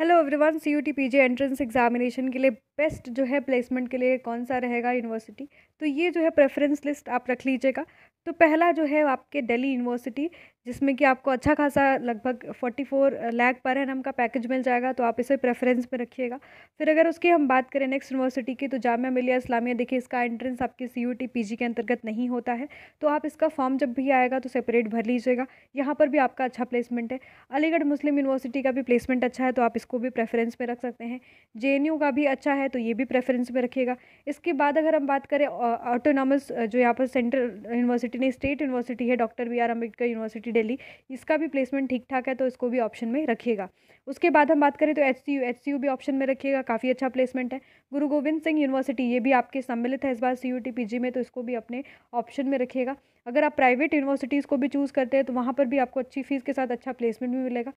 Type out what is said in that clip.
hello everyone C U T P J entrance examination के लिए best जो है प्लेसमेंट के लिए कौन सा रहेगा यूनिवर्सिटी तो ये जो है प्रेफरेंस लिस्ट आप रख लीजिएगा तो पहला जो है आपके दिल्ली यूनिवर्सिटी जिसमें कि आपको अच्छा खासा लगभग 44 लाख पर है नम का पैकेज मिल जाएगा तो आप इसे प्रेफरेंस में रखिएगा फिर अगर उसकी हम बात करें नेक्स्ट यूनिवर्सिटी की तो जामिया मिलिया इस्लामिया देखिए इसका एंट्रेंस आपके सी यू के अंतर्गत नहीं होता है तो आप इसका फॉर्म जब भी आएगा तो सेपरेट भर लीजिएगा यहाँ पर भी आपका अच्छा प्लेसमेंट है अलीगढ़ मुस्लिम यूनिवर्सिटी का भी प्लेसमेंट अच्छा है तो आप इसको भी प्रेफरेंस में रख सकते हैं जे का भी अच्छा है तो ये भी प्रेफरेंस में रखिएगा इसके बाद अगर हम बात करें ऑटोनॉमस जो यहाँ पर सेंट्रल यूनिवर्सिटी नहीं स्टेट यूनिवर्सिटी है doctor B R Ambedkar university Delhi इसका भी प्लेसमेंट ठीक ठाक है तो इसको भी ऑप्शन में रखिएगा उसके बाद हम बात करें तो H C U H C U भी ऑप्शन में रखिएगा काफ़ी अच्छा प्लेसमेंट है गुरु गोविंद सिंह यूनिवर्सिटी ये भी आपके सम्मिलित है इस बार C U T P G में तो इसको भी अपने ऑप्शन में रखिएगा अगर आप प्राइवेट यूनिवर्सिटीज़ को भी चूज़ करते हैं तो वहाँ पर भी आपको अच्छी फ़ीस के साथ अच्छा प्लेसमेंट भी मिलेगा